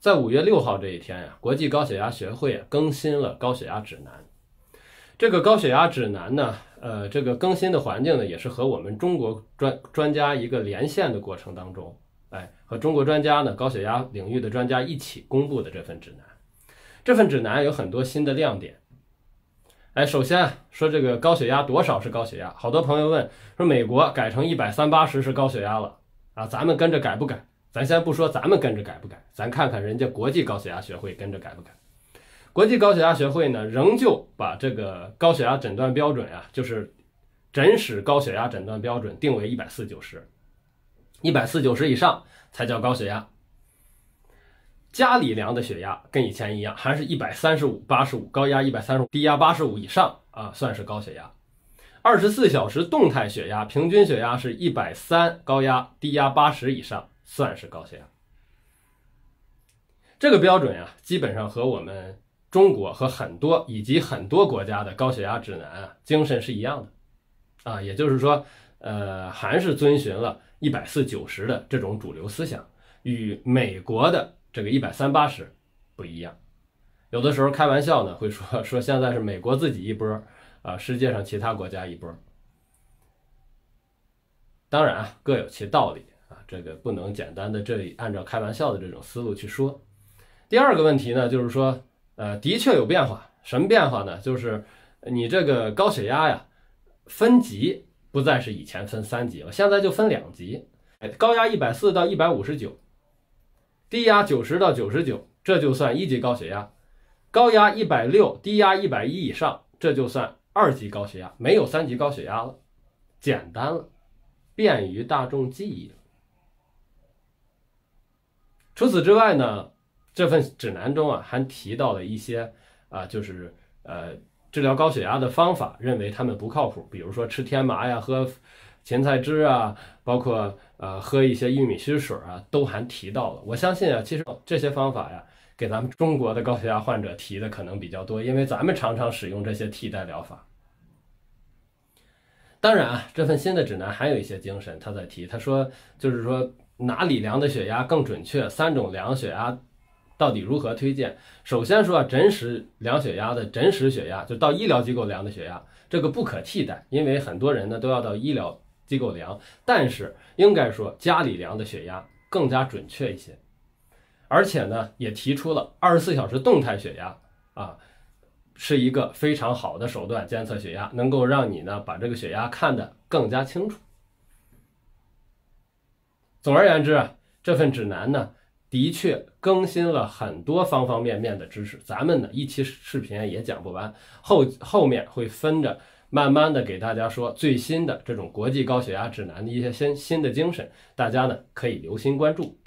在五月六号这一天呀，国际高血压学会更新了高血压指南。这个高血压指南呢，呃，这个更新的环境呢，也是和我们中国专专家一个连线的过程当中，哎，和中国专家呢，高血压领域的专家一起公布的这份指南。这份指南有很多新的亮点。哎，首先啊，说这个高血压多少是高血压？好多朋友问说，美国改成一百三八十是高血压了啊，咱们跟着改不改？咱先不说咱们跟着改不改，咱看看人家国际高血压学会跟着改不改。国际高血压学会呢，仍旧把这个高血压诊断标准呀，就是诊室高血压诊断标准定为一百四九十，一百四九十以上才叫高血压。家里量的血压跟以前一样，还是一百三十五八十五，高压一百三十五，低压八十五以上啊，算是高血压。二十四小时动态血压平均血压是一百三，高压低压八十以上。算是高血压这个标准呀，基本上和我们中国和很多以及很多国家的高血压指南啊精神是一样的啊，也就是说，呃，还是遵循了一百四九十的这种主流思想，与美国的这个一百三八十不一样。有的时候开玩笑呢，会说说现在是美国自己一波，啊，世界上其他国家一波。当然啊，各有其道理。啊，这个不能简单的这按照开玩笑的这种思路去说。第二个问题呢，就是说，呃，的确有变化，什么变化呢？就是你这个高血压呀，分级不再是以前分三级了，现在就分两级。高压一百四到一百五十九，低压九十到九十九，这就算一级高血压；高压一百六，低压一百一以上，这就算二级高血压，没有三级高血压了，简单了，便于大众记忆了。除此之外呢，这份指南中啊还提到了一些啊，就是呃治疗高血压的方法，认为他们不靠谱，比如说吃天麻呀、喝芹菜汁啊，包括呃喝一些玉米须水啊，都还提到了。我相信啊，其实这些方法呀，给咱们中国的高血压患者提的可能比较多，因为咱们常常使用这些替代疗法。当然啊，这份新的指南还有一些精神他在提，他说就是说。哪里量的血压更准确？三种量血压到底如何推荐？首先说啊，诊室量血压的诊室血压，就到医疗机构量的血压，这个不可替代，因为很多人呢都要到医疗机构量。但是应该说家里量的血压更加准确一些，而且呢也提出了二十四小时动态血压啊，是一个非常好的手段监测血压，能够让你呢把这个血压看得更加清楚。总而言之啊，这份指南呢，的确更新了很多方方面面的知识。咱们呢一期视频也讲不完，后后面会分着慢慢的给大家说最新的这种国际高血压指南的一些新新的精神，大家呢可以留心关注。